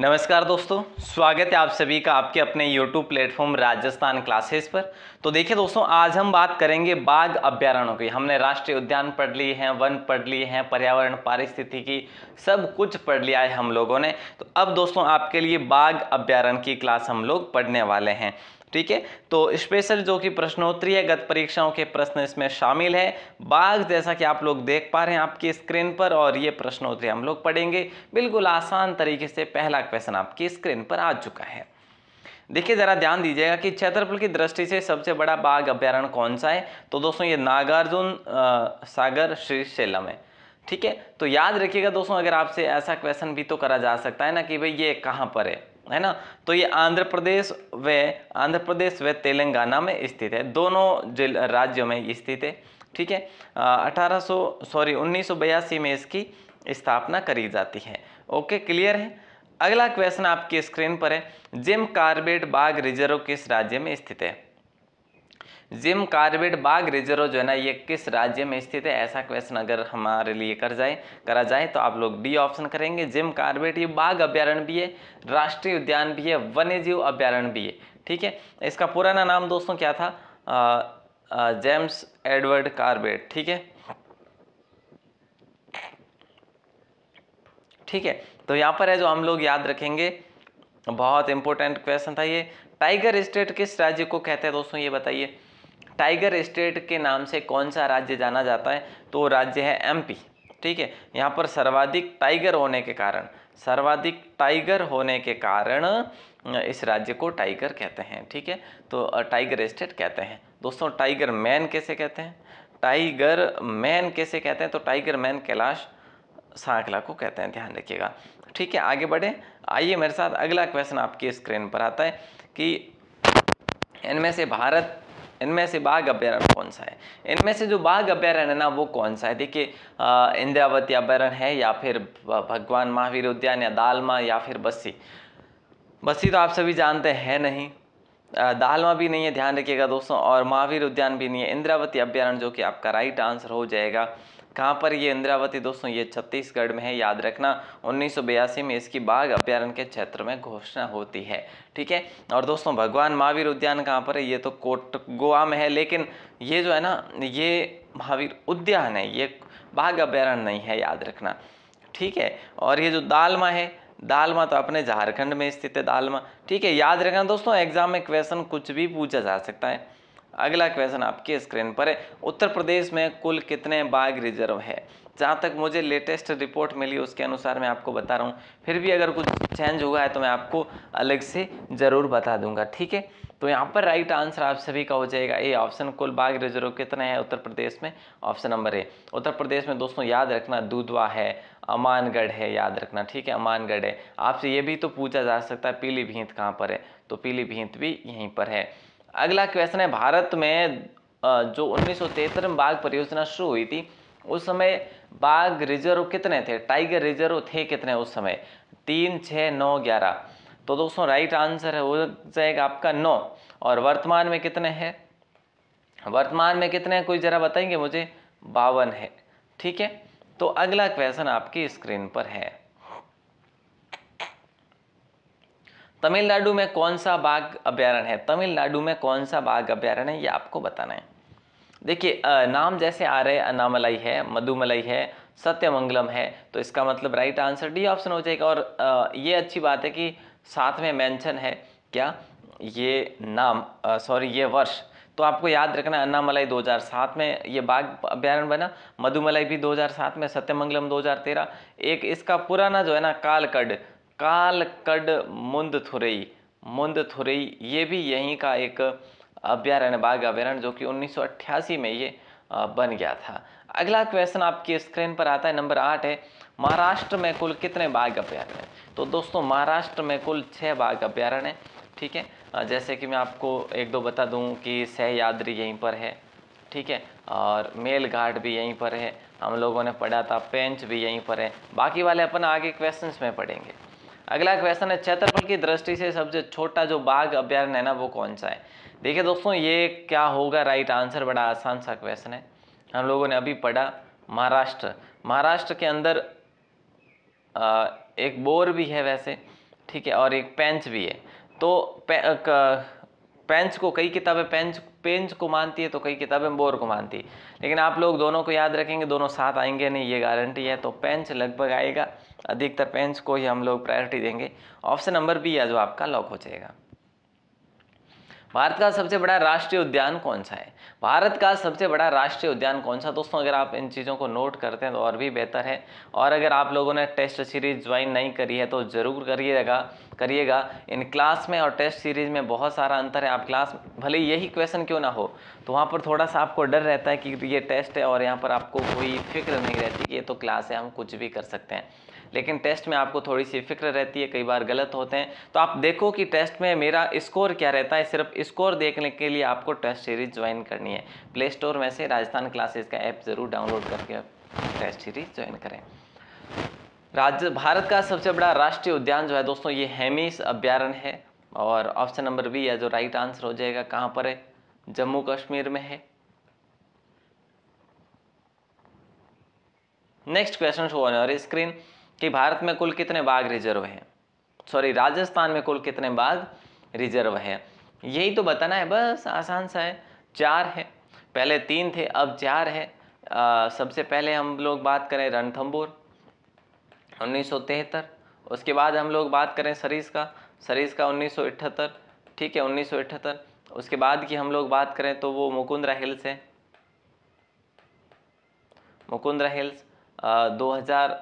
नमस्कार दोस्तों स्वागत है आप सभी का आपके अपने YouTube प्लेटफॉर्म राजस्थान क्लासेस पर तो देखिए दोस्तों आज हम बात करेंगे बाघ अभ्यारण्यों की हमने राष्ट्रीय उद्यान पढ़ ली हैं वन पढ़ लिए हैं पर्यावरण पारिस्थितिकी सब कुछ पढ़ लिया है हम लोगों ने तो अब दोस्तों आपके लिए बाघ अभ्यारण्य की क्लास हम लोग पढ़ने वाले हैं ठीक है तो स्पेशल जो कि प्रश्नोत्तरीय गत परीक्षाओं के प्रश्न इसमें शामिल है बाघ जैसा कि आप लोग देख पा रहे हैं आपकी स्क्रीन पर और ये प्रश्नोत्तरी हम लोग पढ़ेंगे बिल्कुल आसान तरीके से पहला क्वेश्चन आपकी स्क्रीन पर आ चुका है देखिए ज़रा ध्यान दीजिएगा कि क्षेत्रफल की दृष्टि से सबसे बड़ा बाघ अभ्यारण कौन सा है तो दोस्तों ये नागार्जुन सागर श्री शैलम है ठीक है तो याद रखिएगा दोस्तों अगर आपसे ऐसा क्वेश्चन भी तो करा जा सकता है ना कि भाई ये कहाँ पर है है ना तो ये आंध्र प्रदेश व आंध्र प्रदेश व तेलंगाना में स्थित है दोनों जिल राज्यों में स्थित है ठीक है अठारह सॉरी उन्नीस में इसकी स्थापना करी जाती है ओके क्लियर है अगला क्वेश्चन आपकी स्क्रीन पर है जिम कार्बेट बाघ रिजर्व किस राज्य में स्थित है जिम कार्बेट बाग रिजर्व जो है ना ये किस राज्य में स्थित है ऐसा क्वेश्चन अगर हमारे लिए कर जाए करा जाए तो आप लोग डी ऑप्शन करेंगे जिम कार्बेट ये बाघ अभ्यारण्य भी है राष्ट्रीय उद्यान भी है वन्यजीव अभ्यारण्य भी है ठीक है इसका पुराना नाम दोस्तों क्या था जेम्स एडवर्ड कार्बेट ठीक है ठीक है तो यहाँ पर है जो हम लोग याद रखेंगे बहुत इंपॉर्टेंट क्वेश्चन था ये टाइगर स्टेट किस राज्य को कहते हैं दोस्तों ये बताइए टाइगर स्टेट के नाम से कौन सा राज्य जाना जाता है तो राज्य है एमपी ठीक है यहाँ पर सर्वाधिक टाइगर होने के कारण सर्वाधिक टाइगर होने के कारण इस राज्य को टाइगर कहते हैं ठीक है तो टाइगर स्टेट कहते हैं दोस्तों टाइगर मैन कैसे कहते हैं टाइगर मैन कैसे कहते हैं तो टाइगर मैन कैलाश सांकला को कहते हैं ध्यान रखिएगा ठीक है आगे बढ़े आइए मेरे साथ अगला क्वेश्चन आपकी स्क्रीन पर आता है कि इनमें से भारत इनमें से बाघ अभ्यारण्य कौन सा है इनमें से जो बाघ अभ्यारण्य है ना वो कौन सा है देखिए इंद्रावती अभ्यारण है या फिर भगवान महावीर उद्यान या दालमा या फिर बस्सी बस्सी तो आप सभी जानते हैं नहीं दालमा भी नहीं है ध्यान रखिएगा दोस्तों और महावीर उद्यान भी नहीं है इंद्रावती अभ्यारण जो कि आपका राइट आंसर हो जाएगा कहाँ पर ये इंद्रावती दोस्तों ये छत्तीसगढ़ में है याद रखना उन्नीस में इसकी बाघ अभ्यारण्य के क्षेत्र में घोषणा होती है ठीक है और दोस्तों भगवान महावीर उद्यान कहाँ पर है ये तो कोट गोवा में है लेकिन ये जो है ना ये महावीर उद्यान है ये बाघ अभ्यारण्य नहीं है याद रखना ठीक है और ये जो दालमा है दालमा तो अपने झारखंड में स्थित है दालमा ठीक है याद रखना दोस्तों एग्जाम में क्वेश्चन कुछ भी पूछा जा सकता है अगला क्वेश्चन आपकी स्क्रीन पर है उत्तर प्रदेश में कुल कितने बाघ रिजर्व है जहाँ तक मुझे लेटेस्ट रिपोर्ट मिली उसके अनुसार मैं आपको बता रहा हूँ फिर भी अगर कुछ चेंज हुआ है तो मैं आपको अलग से ज़रूर बता दूंगा ठीक है तो यहाँ पर राइट आंसर आप सभी का हो जाएगा ए ऑप्शन कुल बाघ रिजर्व कितना है उत्तर प्रदेश में ऑप्शन नंबर ए उत्तर प्रदेश में दोस्तों याद रखना दूधवा है अमानगढ़ है याद रखना ठीक है अमानगढ़ है आपसे ये भी तो पूछा जा सकता है पीलीभीत कहाँ पर है तो पीलीभीत भी यहीं पर है अगला क्वेश्चन है भारत में जो उन्नीस में बाघ परियोजना शुरू हुई थी उस समय बाघ रिजर्व कितने थे टाइगर रिजर्व थे कितने उस समय तीन छः नौ ग्यारह तो दोस्तों राइट आंसर है वो जाएगा आपका नौ और वर्तमान में कितने हैं वर्तमान में कितने हैं कोई ज़रा बताएंगे मुझे बावन है ठीक है तो अगला क्वेश्चन आपकी स्क्रीन पर है तमिलनाडु में कौन सा बाघ अभ्यारण्य है तमिलनाडु में कौन सा बाघ अभ्यारण्य है ये आपको बताना है देखिए नाम जैसे आ रहे अनामलाई है मधुमलई है सत्यमंगलम है तो इसका मतलब राइट आंसर डी ऑप्शन हो जाएगा और आ, ये अच्छी बात है कि साथ में मेंशन है क्या ये नाम सॉरी ये वर्ष तो आपको याद रखना अन्नामलाई 2007 में ये बाघ अभ्यारण बना मधुमलाई भी 2007 में सत्यमंगलम 2013 एक इसका पुराना जो है ना कालकड़ काल कड मुंद थुरई मुंद थुरई ये भी यहीं का एक अभ्यारण्य बाघ अभ्यारण्य जो कि 1988 में ये बन गया था अगला क्वेश्चन आपकी स्क्रीन पर आता है नंबर आठ है महाराष्ट्र में कुल कितने बाघ अभ्यारण्य हैं तो दोस्तों महाराष्ट्र में कुल छः बाघ अभ्यारण्य हैं ठीक है जैसे कि मैं आपको एक दो बता दूं कि सहयाद्री यहीं पर है ठीक है और मेल घाट भी यहीं पर है हम लोगों ने पढ़ा था पेंच भी यहीं पर है बाकी वाले अपन आगे क्वेश्चंस में पढ़ेंगे अगला क्वेश्चन है क्षेत्रफल की दृष्टि से सबसे छोटा जो बाघ अभ्यारण्य है ना वो कौन सा है देखिए दोस्तों ये क्या होगा राइट आंसर बड़ा आसान सा क्वेश्चन है हम लोगों ने अभी पढ़ा महाराष्ट्र महाराष्ट्र के अंदर एक बोर भी है वैसे ठीक है और एक पेंच भी है तो पेंच को कई किताबें पेंच पेंच को मानती है तो कई किताबें बोर को मानती है लेकिन आप लोग दोनों को याद रखेंगे दोनों साथ आएंगे नहीं ये गारंटी है तो पेंच लगभग आएगा अधिकतर पेंच को ही हम लोग प्रायोरिटी देंगे ऑप्शन नंबर बी है जो आपका लॉक हो जाएगा भारत का सबसे बड़ा राष्ट्रीय उद्यान कौन सा है भारत का सबसे बड़ा राष्ट्रीय उद्यान कौन सा दोस्तों अगर आप इन चीज़ों को नोट करते हैं तो और भी बेहतर है और अगर आप लोगों ने टेस्ट सीरीज ज्वाइन नहीं करी है तो ज़रूर करिएगा करिएगा इन क्लास में और टेस्ट सीरीज में बहुत सारा अंतर है आप क्लास भले यही क्वेश्चन क्यों ना हो तो वहाँ पर थोड़ा सा आपको डर रहता है कि ये टेस्ट है और यहाँ पर आपको कोई फिक्र नहीं रहती कि ये तो क्लास है हम कुछ भी कर सकते हैं लेकिन टेस्ट में आपको थोड़ी सी फिक्र रहती है कई बार गलत होते हैं तो आप देखो कि टेस्ट में मेरा स्कोर क्या रहता है सिर्फ स्कोर देखने के लिए आपको टेस्ट सीरीज ज्वाइन करनी है प्ले स्टोर में से राजस्थान क्लासेज का ऐप ज़रूर डाउनलोड करके टेस्ट सीरीज ज्वाइन करें राज्य भारत का सबसे बड़ा राष्ट्रीय उद्यान जो है दोस्तों ये हेमिस अभ्यारण है और ऑप्शन नंबर बी या जो राइट आंसर हो जाएगा कहाँ पर है जम्मू कश्मीर में है नेक्स्ट क्वेश्चन शो ऑन वाली स्क्रीन कि भारत में कुल कितने बाघ रिजर्व हैं सॉरी राजस्थान में कुल कितने बाघ रिजर्व हैं यही तो बताना है बस आसान सा है चार है पहले तीन थे अब चार है आ, सबसे पहले हम लोग बात करें रणथम्बोर उन्नीस उसके बाद हम लोग बात करें सरीस का सरीस का उन्नीस ठीक है उन्नीस उसके बाद की हम लोग बात करें तो वो मुकुंदरा हिल्स है मुकुंदरा हिल्स दो हज़ार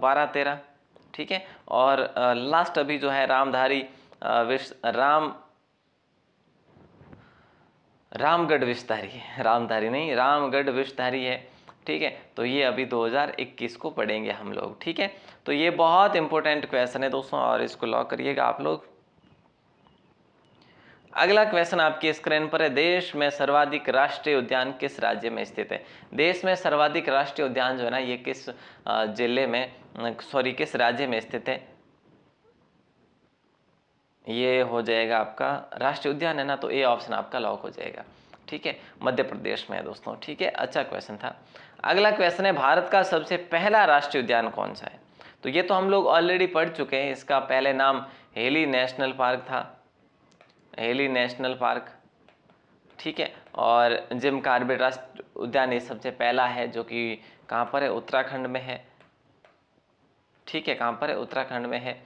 बारह तेरह ठीक है और लास्ट अभी जो है रामधारी विश्व राम रामगढ़ विषधारी है रामधारी नहीं रामगढ़ विषधारी है ठीक है तो ये अभी 2021 को पढ़ेंगे हम लोग ठीक है तो ये बहुत इंपॉर्टेंट क्वेश्चन है दोस्तों और इसको लॉक करिएगा आप लोग अगला क्वेश्चन आपकी स्क्रीन पर है देश में सर्वाधिक राष्ट्रीय उद्यान किस राज्य में स्थित है देश में सर्वाधिक राष्ट्रीय उद्यान जो है ना ये किस जिले में सॉरी किस राज्य में स्थित है ये हो जाएगा आपका राष्ट्रीय उद्यान है ना तो ए ऑप्शन आपका लॉक हो जाएगा ठीक है मध्य प्रदेश में है दोस्तों ठीक है अच्छा क्वेश्चन था अगला क्वेश्चन है भारत का सबसे पहला राष्ट्रीय उद्यान कौन सा है तो ये तो हम लोग ऑलरेडी पढ़ चुके हैं इसका पहले नाम हेली नेशनल पार्क था हेली नेशनल पार्क ठीक है और जिम कार्बेट राष्ट्र उद्यान ये सबसे पहला है जो कि कहाँ पर है उत्तराखंड में है ठीक है कहाँ पर है उत्तराखंड में है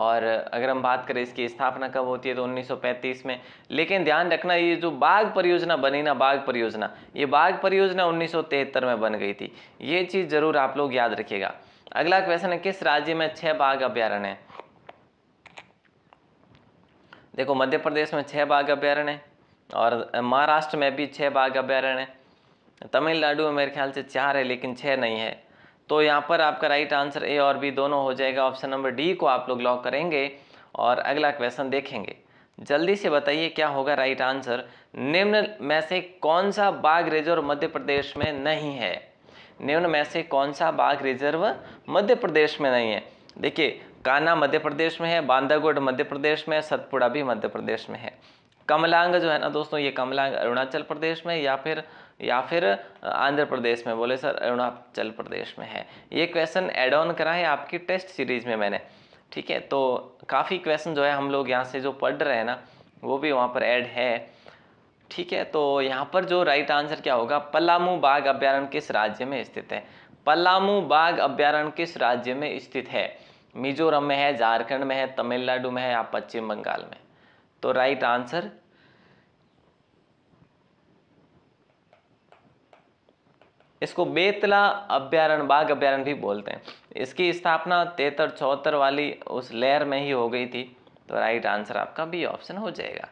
और अगर हम बात करें इसकी स्थापना कब होती है तो 1935 में लेकिन ध्यान रखना ये जो बाघ परियोजना बनी ना बाघ परियोजना ये बाघ परियोजना उन्नीस में बन गई थी ये चीज़ ज़रूर आप लोग याद रखिएगा अगला क्वेश्चन है किस राज्य में छः बाघ अभ्यारण्य है देखो मध्य प्रदेश में छः बाघ अभ्यारण्य और महाराष्ट्र में भी छः बाघ अभ्यारण्य तमिलनाडु में मेरे ख्याल से चार है लेकिन छः नहीं है तो यहाँ पर आपका राइट आंसर ए और बी दोनों हो जाएगा ऑप्शन नंबर डी को आप लोग लॉक करेंगे और अगला क्वेश्चन देखेंगे जल्दी से बताइए क्या होगा राइट आंसर निम्न में से कौन सा बाघ रिजर्व मध्य प्रदेश में नहीं है निम्न में से कौन सा बाघ रिजर्व मध्य प्रदेश में नहीं है देखिए काना मध्य प्रदेश में है बांधागुड मध्य प्रदेश में सतपुड़ा भी मध्य प्रदेश में है कमलांग जो है ना दोस्तों ये कमलांग अरुणाचल प्रदेश में या फिर या फिर आंध्र प्रदेश में बोले सर अरुणाचल प्रदेश में है ये क्वेश्चन एड ऑन करा है आपकी टेस्ट सीरीज में मैंने ठीक है तो काफ़ी क्वेश्चन जो है हम लोग यहाँ से जो पढ़ रहे हैं ना वो भी वहाँ पर ऐड है ठीक है तो यहाँ पर जो राइट आंसर क्या होगा पलामू बाघ अभ्यारण्य किस राज्य में स्थित है पलामू बाघ अभ्यारण्य किस राज्य में स्थित है मिजोरम में है झारखंड में है तमिलनाडु में है या पश्चिम बंगाल में तो राइट आंसर इसको बेतला अभ्यारण बाघ अभ्यारण भी बोलते हैं इसकी स्थापना तेतर चौहत्तर वाली उस लेयर में ही हो गई थी तो राइट आंसर आपका बी ऑप्शन हो जाएगा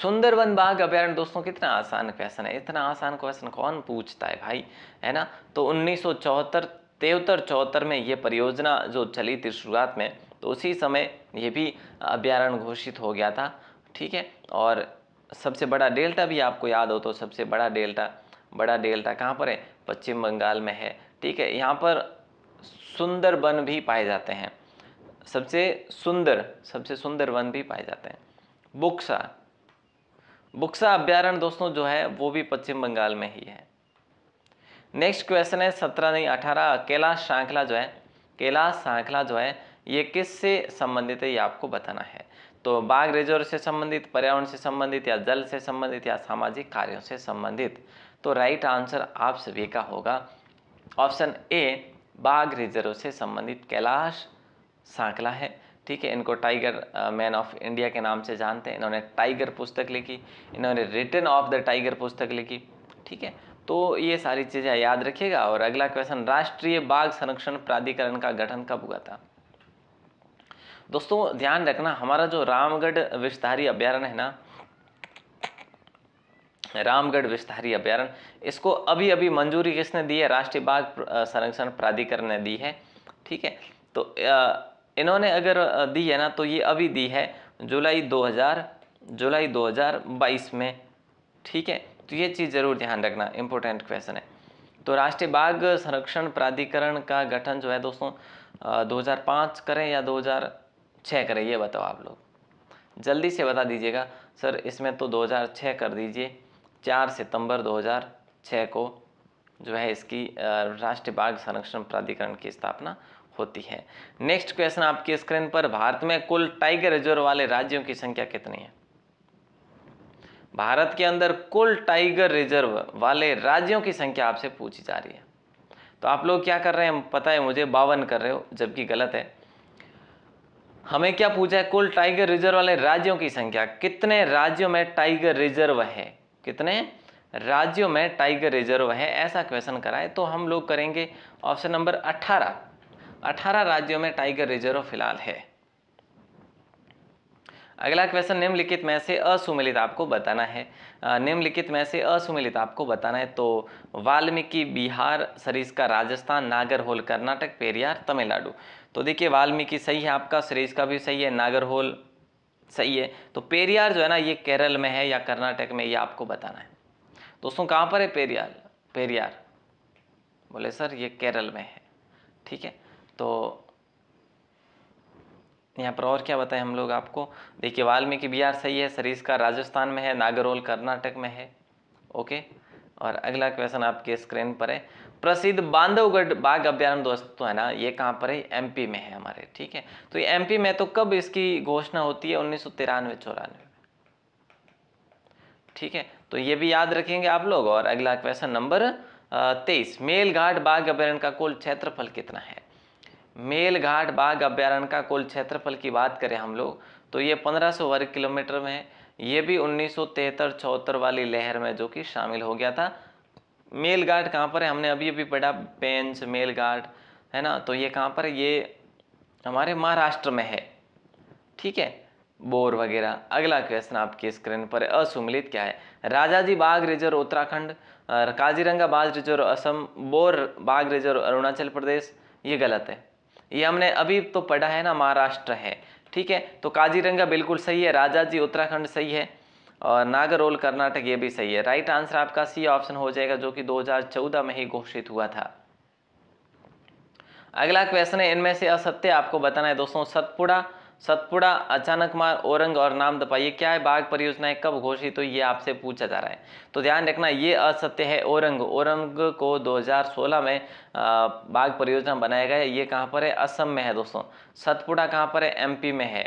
सुंदरवन बाघ अभ्यारण दोस्तों कितना आसान क्वेश्चन है इतना आसान क्वेश्चन कौन पूछता है भाई है ना तो उन्नीस तिहत्तर चौहत्तर में ये परियोजना जो चली थी शुरुआत में तो उसी समय ये भी अभ्यारण्य घोषित हो गया था ठीक है और सबसे बड़ा डेल्टा भी आपको याद हो तो सबसे बड़ा डेल्टा बड़ा डेल्टा कहाँ पर है पश्चिम बंगाल में है ठीक है यहाँ पर सुंदर वन भी पाए जाते हैं सबसे सुंदर सबसे सुंदर वन भी पाए जाते हैं बुक्सा बुक्सा अभ्यारण्य दोस्तों जो है वो भी पश्चिम बंगाल में ही है नेक्स्ट क्वेश्चन है सत्रह नहीं अठारह अकेला शांखला जो है केला सांखला जो है ये किस से संबंधित है ये आपको बताना है तो बाघ रिजर्व से संबंधित पर्यावरण से संबंधित या जल से संबंधित या सामाजिक कार्यों से संबंधित तो राइट आंसर आप सभी का होगा ऑप्शन ए बाघ रिजर्व से संबंधित कैलाश सांकला है ठीक है इनको टाइगर मैन ऑफ इंडिया के नाम से जानते हैं इन्होंने टाइगर पुस्तक लिखी इन्होंने रिटर्न ऑफ द टाइगर पुस्तक लिखी ठीक है तो ये सारी चीज़ें याद रखिएगा और अगला क्वेश्चन राष्ट्रीय बाघ संरक्षण प्राधिकरण का गठन कब हुआ था दोस्तों ध्यान रखना हमारा जो रामगढ़ विस्तारी अभ्यारण है ना रामगढ़ विस्तारी अभ्यारण इसको अभी अभी मंजूरी किसने दी है राष्ट्रीय बाघ संरक्षण प्राधिकरण ने दी है ठीक है तो इन्होंने अगर दी है ना तो ये अभी दी है जुलाई 2000 जुलाई 2022 में ठीक है तो ये चीज़ ज़रूर ध्यान रखना इम्पोर्टेंट क्वेश्चन है तो राष्ट्रीय बाघ संरक्षण प्राधिकरण का गठन जो है दोस्तों 2005 करें या 2006 करें ये बताओ आप लोग जल्दी से बता दीजिएगा सर इसमें तो 2006 कर दीजिए 4 सितंबर 2006 को जो है इसकी राष्ट्रीय बाघ संरक्षण प्राधिकरण की स्थापना होती है नेक्स्ट क्वेश्चन आपकी स्क्रीन पर भारत में कुल टाइगर रिजर्व वाले राज्यों की संख्या कितनी है भारत के अंदर कुल टाइगर रिजर्व वाले राज्यों की संख्या आपसे पूछी जा रही है तो आप लोग क्या कर रहे हैं पता है मुझे बावन कर रहे हो जबकि गलत है हमें क्या पूछा है कुल टाइगर रिजर्व वाले राज्यों की संख्या कितने राज्यों में टाइगर रिजर्व है कितने राज्यों में टाइगर रिजर्व है ऐसा क्वेश्चन कराए तो हम लोग करेंगे ऑप्शन नंबर 18 18 राज्यों में टाइगर रिजर्व फिलहाल है अगला क्वेश्चन निम्नलिखित में से असुमिलित आपको बताना है निम्नलिखित में से असुमिलित आपको बताना है तो वाल्मीकि बिहार सरीस का राजस्थान नागरहोल कर्नाटक पेरियार तमिलनाडु तो देखिए वाल्मीकि सही है आपका सरीस का भी सही है नागरहोल सही है तो पेरियार जो है ना ये केरल में है या कर्नाटक में ये आपको बताना है दोस्तों कहाँ पर है पेरियार पेरियार बोले सर ये केरल में है ठीक है तो यहाँ पर और क्या बताएं हम लोग आपको देखिए वाल्मीकि बिहार सही है सरीस का राजस्थान में है नागरोल कर्नाटक में है ओके और अगला क्वेश्चन आपके स्क्रीन पर है प्रसिद्ध बांधवगढ़ बाघ अभ्यारण दोस्तों है ना ये कहाँ पर है एमपी में है हमारे ठीक है तो ये एमपी में तो कब इसकी घोषणा होती है उन्नीस सौ तिरानवे चौरानवे ठीक है तो ये भी याद रखेंगे आप लोग और अगला क्वेश्चन नंबर तेईस मेलघाट बाघ अभ्यारण का कुल क्षेत्रफल कितना है मेलघाट बाघ अभ्यारण्य का कुल क्षेत्रफल की बात करें हम लोग तो ये 1500 वर्ग किलोमीटर में है ये भी उन्नीस सौ वाली लहर में जो कि शामिल हो गया था मेलघाट कहाँ पर है हमने अभी अभी पढ़ा पेंच मेलघाट है ना तो ये कहाँ पर है ये हमारे महाराष्ट्र में है ठीक है बोर वगैरह अगला क्वेश्चन आपकी स्क्रीन पर असुमिलित क्या है राजाजी बाघ रिजर्व उत्तराखंड काजीरंगा बाघ रिजर्व असम बोर बाघ रिजर्व अरुणाचल प्रदेश ये गलत है ये हमने अभी तो पढ़ा है ना महाराष्ट्र है ठीक है तो काजीरंगा बिल्कुल सही है राजा जी उत्तराखंड सही है और नागरोल कर्नाटक ये भी सही है राइट आंसर आपका सी ऑप्शन हो जाएगा जो कि 2014 में ही घोषित हुआ था अगला क्वेश्चन है इनमें से असत्य आपको बताना है दोस्तों सतपुड़ा सतपुड़ा अचानक मार औरंग और नाम दपा ये क्या है बाघ परियोजनाएं कब घोषित तो ये आपसे पूछा जा रहा है तो ध्यान रखना ये असत्य है औरंग औरंग को 2016 में बाघ परियोजना बनाया गया ये कहाँ पर है असम में है दोस्तों सतपुड़ा कहाँ पर है एमपी में है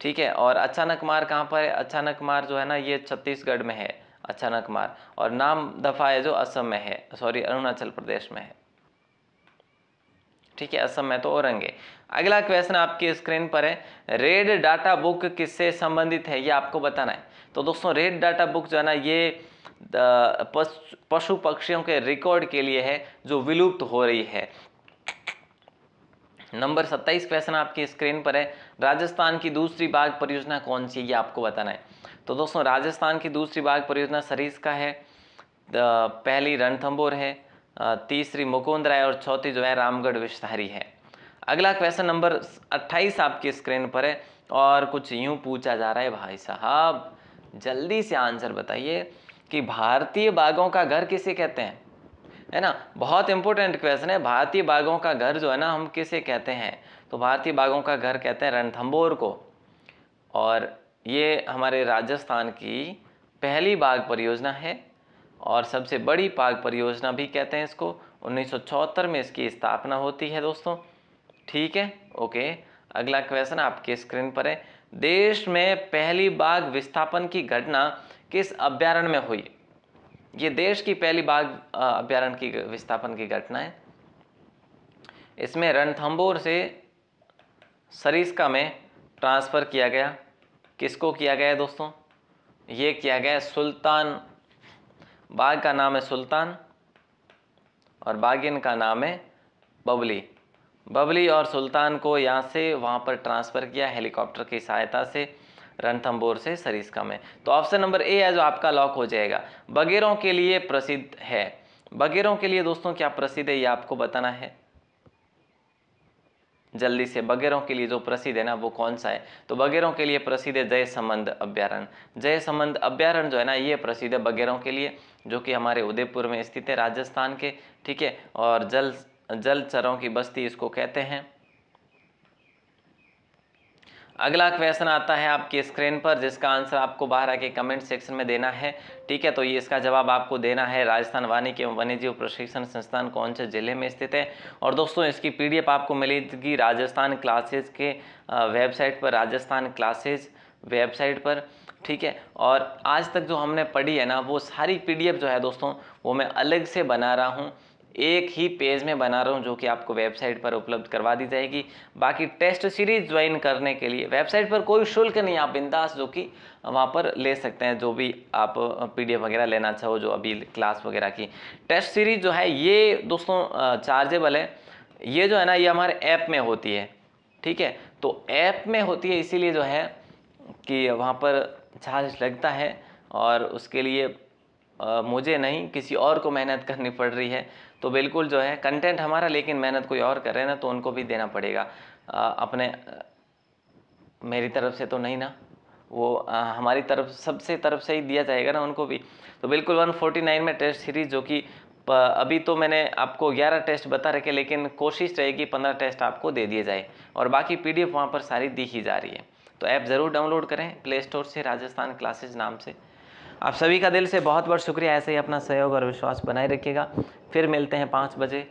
ठीक है और अचानक मार कहाँ पर है अचानक मार जो है ना ये छत्तीसगढ़ में है अचानक मार और नाम दफा है जो असम में है सॉरी अरुणाचल प्रदेश में है ठीक है असम में तो औरंगे अगला क्वेश्चन आपकी स्क्रीन पर है रेड डाटा बुक किससे संबंधित है ये आपको बताना है तो दोस्तों रेड डाटा बुक जो है ना ये पशु पक्षियों के रिकॉर्ड के लिए है जो विलुप्त हो रही है नंबर 27 क्वेश्चन आपकी स्क्रीन पर है राजस्थान की दूसरी बाघ परियोजना कौन सी है ये आपको बताना है तो दोस्तों राजस्थान की दूसरी बाघ परियोजना सरीस का है पहली रणथंबोर है तीसरी मुकुंद राय और चौथी जो है रामगढ़ विश्वधारी है अगला क्वेश्चन नंबर 28 आपकी स्क्रीन पर है और कुछ यूं पूछा जा रहा है भाई साहब जल्दी से आंसर बताइए कि भारतीय बाघों का घर किसे कहते हैं है ना बहुत इंपॉर्टेंट क्वेश्चन है भारतीय बाघों का घर जो है ना हम किसे कहते हैं तो भारतीय बाघों का घर कहते हैं रणथंबोर को और ये हमारे राजस्थान की पहली बाघ परियोजना है और सबसे बड़ी पाक परियोजना भी कहते हैं इसको 1974 में इसकी स्थापना होती है दोस्तों ठीक है ओके अगला क्वेश्चन आपके स्क्रीन पर है देश में पहली बाघ विस्थापन की घटना किस अभ्यारण्य में हुई ये देश की पहली बाघ अभ्यारण्य की विस्थापन की घटना है इसमें रणथंबोर से सरिस्का में ट्रांसफ़र किया गया किसको किया गया दोस्तों ये किया गया सुल्तान बाघ का नाम है सुल्तान और बागिन का नाम है बबली बबली और सुल्तान को यहाँ से वहाँ पर ट्रांसफ़र किया हेलीकॉप्टर की सहायता से रणथम्बोर से सरिस्का में तो ऑप्शन नंबर ए है जो आपका लॉक हो जाएगा बगेरों के लिए प्रसिद्ध है बगेरों के लिए दोस्तों क्या प्रसिद्ध है ये आपको बताना है जल्दी से बगैरों के लिए जो प्रसिद्ध है ना वो कौन सा है तो बगैरों के लिए प्रसिद्ध है जय संबंध अभ्यारण जय संबंध अभ्यारण जो है ना ये प्रसिद्ध है बगैरों के लिए जो कि हमारे उदयपुर में स्थित है राजस्थान के ठीक है और जल जलचरों की बस्ती इसको कहते हैं अगला क्वेश्चन आता है आपकी स्क्रीन पर जिसका आंसर आपको बाहर आके कमेंट सेक्शन में देना है ठीक है तो ये इसका जवाब आपको देना है राजस्थान वानिकी एवं वन्यजीव प्रशिक्षण संस्थान कौन से जिले में स्थित है और दोस्तों इसकी पीडीएफ आपको मिलेगी राजस्थान क्लासेज के वेबसाइट पर राजस्थान क्लासेज वेबसाइट पर ठीक है और आज तक जो हमने पढ़ी है ना वो सारी पी जो है दोस्तों वो मैं अलग से बना रहा हूँ एक ही पेज में बना रहा हूँ जो कि आपको वेबसाइट पर उपलब्ध करवा दी जाएगी बाकी टेस्ट सीरीज ज्वाइन करने के लिए वेबसाइट पर कोई शुल्क नहीं आप बिंदास जो कि वहाँ पर ले सकते हैं जो भी आप पीडीएफ वगैरह लेना चाहो जो अभी क्लास वगैरह की टेस्ट सीरीज जो है ये दोस्तों चार्जेबल है ये जो है ना ये हमारे ऐप में होती है ठीक है तो ऐप में होती है इसीलिए जो है कि वहाँ पर चार्ज लगता है और उसके लिए आ, मुझे नहीं किसी और को मेहनत करनी पड़ रही है तो बिल्कुल जो है कंटेंट हमारा लेकिन मेहनत कोई और कर रहे हैं ना तो उनको भी देना पड़ेगा आ, अपने आ, मेरी तरफ से तो नहीं ना वो आ, हमारी तरफ सबसे तरफ से ही दिया जाएगा ना उनको भी तो बिल्कुल 149 में टेस्ट सीरीज जो कि अभी तो मैंने आपको 11 टेस्ट बता रखे लेकिन कोशिश रहेगी 15 टेस्ट आपको दे दिए जाए और बाकी पीडीएफ वहाँ पर सारी दी ही जा रही है तो ऐप ज़रूर डाउनलोड करें प्ले स्टोर से राजस्थान क्लासेज नाम से आप सभी का दिल से बहुत बहुत शुक्रिया ऐसे ही अपना सहयोग और विश्वास बनाए रखिएगा फिर मिलते हैं पाँच बजे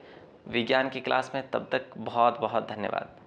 विज्ञान की क्लास में तब तक बहुत बहुत धन्यवाद